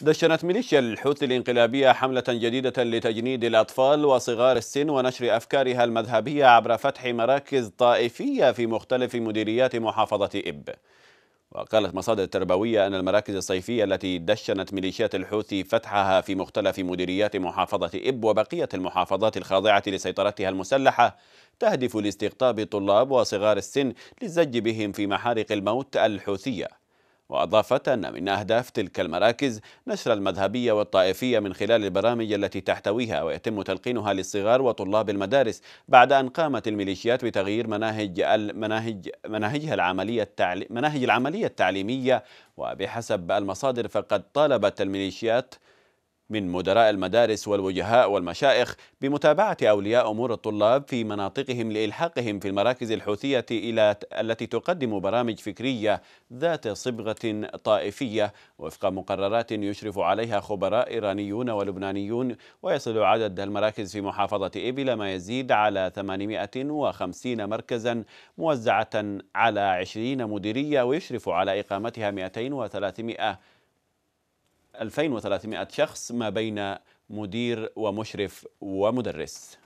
دشنت ميليشيا الحوثي الانقلابية حملة جديدة لتجنيد الأطفال وصغار السن ونشر أفكارها المذهبية عبر فتح مراكز طائفية في مختلف مديريات محافظة إب وقالت مصادر تربوية أن المراكز الصيفية التي دشنت ميليشيات الحوثي فتحها في مختلف مديريات محافظة إب وبقية المحافظات الخاضعة لسيطرتها المسلحة تهدف لاستقطاب طلاب وصغار السن للزج بهم في محارق الموت الحوثية وأضافت أن من أهداف تلك المراكز نشر المذهبية والطائفية من خلال البرامج التي تحتويها ويتم تلقينها للصغار وطلاب المدارس بعد أن قامت الميليشيات بتغيير مناهج المناهج مناهجها العملية التعلي مناهج العملية التعليمية وبحسب المصادر فقد طالبت الميليشيات من مدراء المدارس والوجهاء والمشائخ بمتابعة أولياء أمور الطلاب في مناطقهم لإلحاقهم في المراكز الحوثية إلى التي تقدم برامج فكرية ذات صبغة طائفية وفق مقررات يشرف عليها خبراء إيرانيون ولبنانيون ويصل عدد المراكز في محافظة إبل ما يزيد على 850 مركزا موزعة على 20 مديرية ويشرف على إقامتها 2300 2300 شخص ما بين مدير ومشرف ومدرس